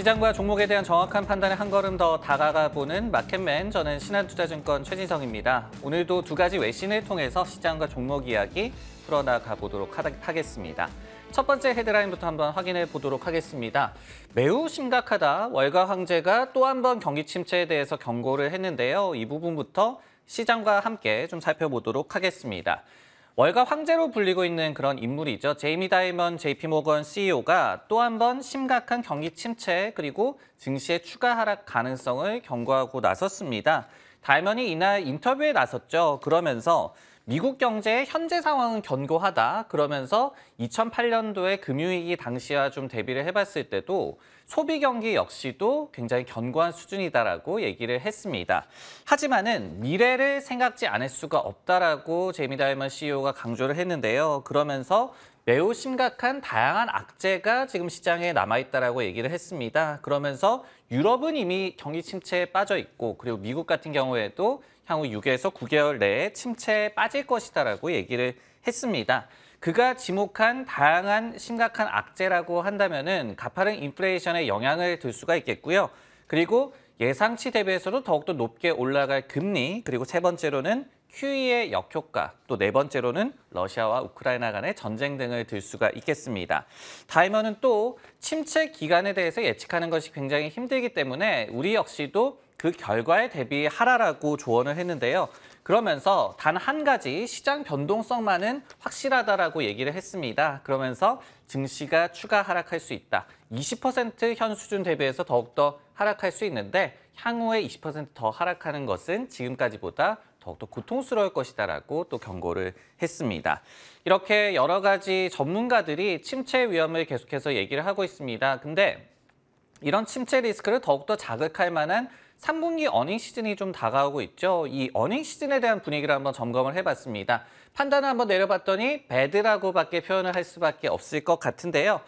시장과 종목에 대한 정확한 판단에 한 걸음 더 다가가 보는 마켓맨 저는 신한투자증권 최진성입니다 오늘도 두 가지 외신을 통해서 시장과 종목 이야기 풀어나가 보도록 하겠습니다. 첫 번째 헤드라인부터 한번 확인해 보도록 하겠습니다. 매우 심각하다. 월가 황제가 또 한번 경기 침체에 대해서 경고를 했는데요. 이 부분부터 시장과 함께 좀 살펴보도록 하겠습니다. 월가 황제로 불리고 있는 그런 인물이죠. 제이미 다이먼 JP 모건 CEO가 또 한 번 심각한 경기 침체 그리고 증시의 추가 하락 가능성을 경고하고 나섰습니다. 다이먼이 이날 인터뷰에 나섰죠. 그러면서 미국 경제의 현재 상황은 견고하다 그러면서 2008년도에 금융위기 당시와 좀 대비를 해봤을 때도 소비 경기 역시도 굉장히 견고한 수준이다라고 얘기를 했습니다. 하지만은 미래를 생각지 않을 수가 없다라고 제미 다이먼 CEO가 강조를 했는데요. 그러면서 매우 심각한 다양한 악재가 지금 시장에 남아있다라고 얘기를 했습니다. 그러면서 유럽은 이미 경기 침체에 빠져 있고 그리고 미국 같은 경우에도 향후 6에서 9개월 내에 침체에 빠질 것이다라고 얘기를 했습니다. 그가 지목한 다양한 심각한 악재라고 한다면은 가파른 인플레이션에 영향을 줄 수가 있겠고요. 그리고 예상치 대비해서도 더욱더 높게 올라갈 금리, 그리고 세 번째로는 QE의 역효과, 또 네 번째로는 러시아와 우크라이나 간의 전쟁 등을 들 수가 있겠습니다. 다이머는 또 침체 기간에 대해서 예측하는 것이 굉장히 힘들기 때문에 우리 역시도 그 결과에 대비하라라고 조언을 했는데요. 그러면서 단 한 가지 시장 변동성만은 확실하다라고 얘기를 했습니다. 그러면서 증시가 추가 하락할 수 있다. 20%현 수준 대비해서 더욱더 하락할 수 있는데 향후에 20%더 하락하는 것은 지금까지보다 더욱더 고통스러울 것이다라고 또 경고를 했습니다. 이렇게 여러 가지 전문가들이 침체 위험을 계속해서 얘기를 하고 있습니다. 근데 이런 침체 리스크를 더욱더 자극할 만한 3분기 어닝 시즌이 좀 다가오고 있죠. 이 어닝 시즌에 대한 분위기를 한번 점검을 해봤습니다. 판단을 한번 내려봤더니 배드라고밖에 표현을 할 수밖에 없을 것 같은데요.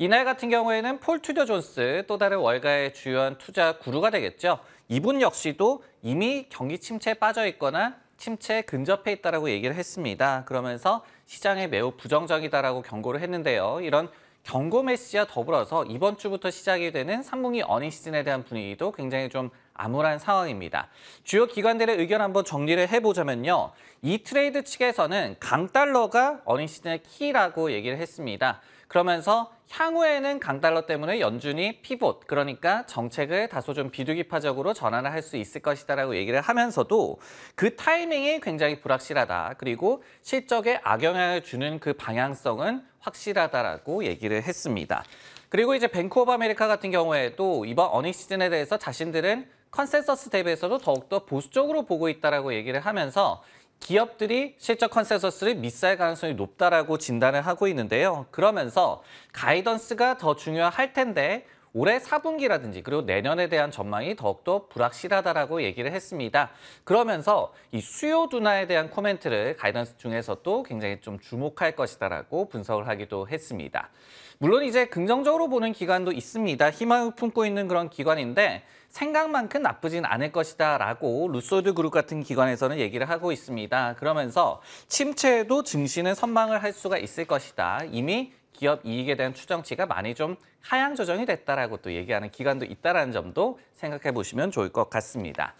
이날 같은 경우에는 폴 투저 존스 또 다른 월가의 주요한 투자 구루가 되겠죠. 이분 역시도 이미 경기 침체에 빠져 있거나 침체에 근접해 있다라고 얘기를 했습니다. 그러면서 시장에 매우 부정적이다라고 경고를 했는데요. 이런 경고 메시지와 더불어서 이번 주부터 시작이 되는 3분기 어닝 시즌에 대한 분위기도 굉장히 좀 암울한 상황입니다. 주요 기관들의 의견 한번 정리를 해보자면요. 이 트레이드 측에서는 강달러가 어닝 시즌의 키라고 얘기를 했습니다. 그러면서 향후에는 강달러 때문에 연준이 피봇, 그러니까 정책을 다소 좀 비둘기파적으로 전환을 할 수 있을 것이다라고 얘기를 하면서도 그 타이밍이 굉장히 불확실하다. 그리고 실적에 악영향을 주는 그 방향성은 확실하다라고 얘기를 했습니다. 그리고 이제 뱅크 오브 아메리카 같은 경우에도 이번 어닝 시즌에 대해서 자신들은 컨센서스 대비해서도 더욱더 보수적으로 보고 있다라고 얘기를 하면서 기업들이 실적 컨센서스를 미쌀 가능성이 높다라고 진단을 하고 있는데요. 그러면서 가이던스가 더 중요할 텐데 올해 4분기라든지 그리고 내년에 대한 전망이 더욱더 불확실하다라고 얘기를 했습니다. 그러면서 이 수요 둔화에 대한 코멘트를 가이던스 중에서 도 굉장히 좀 주목할 것이다라고 분석을 하기도 했습니다. 물론 이제 긍정적으로 보는 기관도 있습니다. 희망을 품고 있는 그런 기관인데 생각만큼 나쁘진 않을 것이다 라고 루소드 그룹 같은 기관에서는 얘기를 하고 있습니다. 그러면서 침체에도 증시는 선망을 할 수가 있을 것이다. 이미 기업 이익에 대한 추정치가 많이 좀 하향 조정이 됐다라고 또 얘기하는 기간도 있다라는 점도 생각해 보시면 좋을 것 같습니다.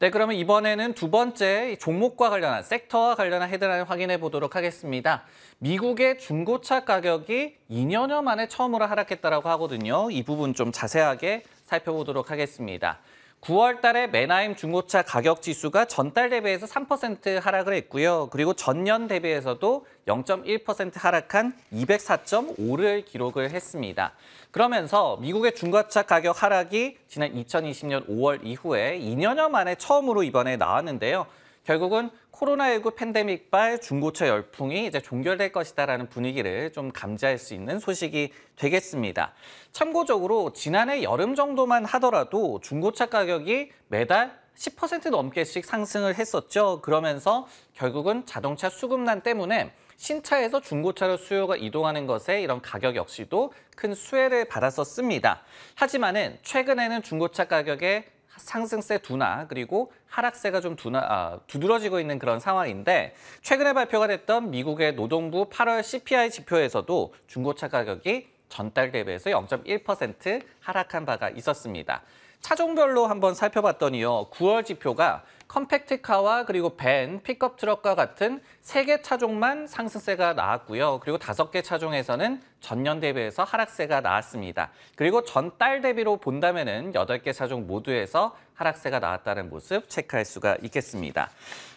네, 그러면 이번에는 두 번째 종목과 관련한 섹터와 관련한 헤드라인 확인해 보도록 하겠습니다. 미국의 중고차 가격이 2년여 만에 처음으로 하락했다라고 하거든요. 이 부분 좀 자세하게 살펴보도록 하겠습니다. 9월 달에 맨나임 중고차 가격 지수가 전달 대비해서 3% 하락을 했고요. 그리고 전년 대비해서도 0.1% 하락한 204.5를 기록을 했습니다. 그러면서 미국의 중고차 가격 하락이 지난 2020년 5월 이후에 2년여 만에 처음으로 이번에 나왔는데요. 결국은 코로나19 팬데믹발 중고차 열풍이 이제 종결될 것이다라는 분위기를 좀 감지할 수 있는 소식이 되겠습니다. 참고적으로 지난해 여름 정도만 하더라도 중고차 가격이 매달 10% 넘게씩 상승을 했었죠. 그러면서 결국은 자동차 수급난 때문에 신차에서 중고차로 수요가 이동하는 것에 이런 가격 역시도 큰 수혜를 받았었습니다. 하지만은 최근에는 중고차 가격에 상승세 둔화 그리고 하락세가 좀 둔화, 아, 두드러지고 있는 그런 상황인데 최근에 발표가 됐던 미국의 노동부 8월 CPI 지표에서도 중고차 가격이 전달 대비해서 0.1% 하락한 바가 있었습니다. 차종별로 한번 살펴봤더니요. 9월 지표가 컴팩트카와 그리고 밴, 픽업 트럭과 같은 3개 차종만 상승세가 나왔고요. 그리고 5개 차종에서는 전년 대비해서 하락세가 나왔습니다. 그리고 전달 대비로 본다면 8개 차종 모두에서 하락세가 나왔다는 모습 체크할 수가 있겠습니다.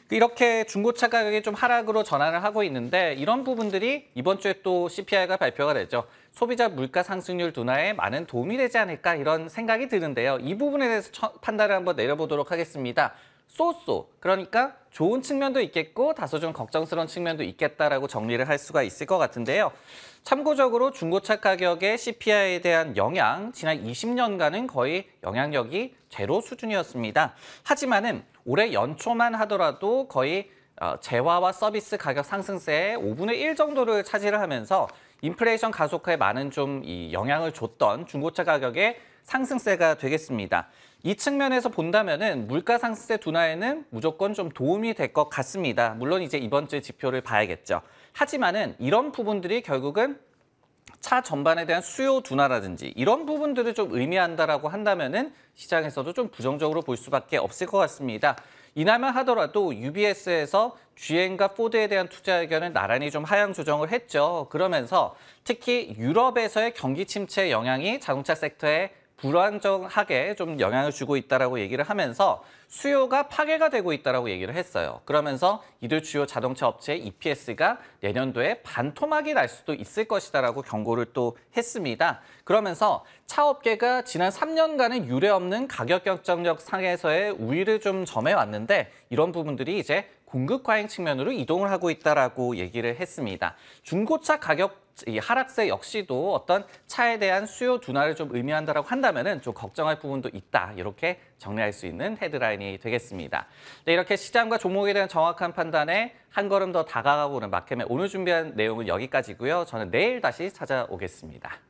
그 이렇게 중고차 가격이 좀 하락으로 전환을 하고 있는데 이런 부분들이 이번 주에 또 CPI가 발표가 되죠. 소비자 물가 상승률 둔화에 많은 도움이 되지 않을까 이런 생각이 드는데요. 이 부분에 대해서 판단을 한번 내려보도록 하겠습니다. 쏘쏘 그러니까 좋은 측면도 있겠고 다소 좀 걱정스러운 측면도 있겠다라고 정리를 할 수가 있을 것 같은데요. 참고적으로 중고차 가격의 CPI에 대한 영향 지난 20년간은 거의 영향력이 제로 수준이었습니다. 하지만은 올해 연초만 하더라도 거의 어, 재화와 서비스 가격 상승세의 5분의 1 정도를 차지를 하면서 인플레이션 가속화에 많은 좀이 영향을 줬던 중고차 가격의 상승세가 되겠습니다. 이 측면에서 본다면은 물가 상승세 둔화에는 무조건 좀 도움이 될 것 같습니다. 물론 이제 이번 주의 지표를 봐야겠죠. 하지만은 이런 부분들이 결국은 차 전반에 대한 수요 둔화라든지 이런 부분들을 좀 의미한다라고 한다면은 시장에서도 좀 부정적으로 볼 수밖에 없을 것 같습니다. 이나면 하더라도 UBS에서 GM과 포드에 대한 투자 의견을 나란히 좀 하향 조정을 했죠. 그러면서 특히 유럽에서의 경기 침체 영향이 자동차 섹터에 불안정하게 좀 영향을 주고 있다라고 얘기를 하면서 수요가 파괴가 되고 있다라고 얘기를 했어요. 그러면서 이들 주요 자동차 업체 EPS가 내년도에 반토막이 날 수도 있을 것이다라고 경고를 또 했습니다. 그러면서 차 업계가 지난 3년간의 유례 없는 가격 경쟁력 상에서의 우위를 좀 점해 왔는데 이런 부분들이 이제 공급 과잉 측면으로 이동을 하고 있다라고 얘기를 했습니다. 중고차 가격 하락세 역시도 어떤 차에 대한 수요 둔화를 좀 의미한다라고 한다면은 좀 걱정할 부분도 있다 이렇게 정리할 수 있는 헤드라인이 되겠습니다. 네, 이렇게 시장과 종목에 대한 정확한 판단에 한 걸음 더 다가가고는 마켓의 오늘 준비한 내용은 여기까지고요. 저는 내일 다시 찾아오겠습니다.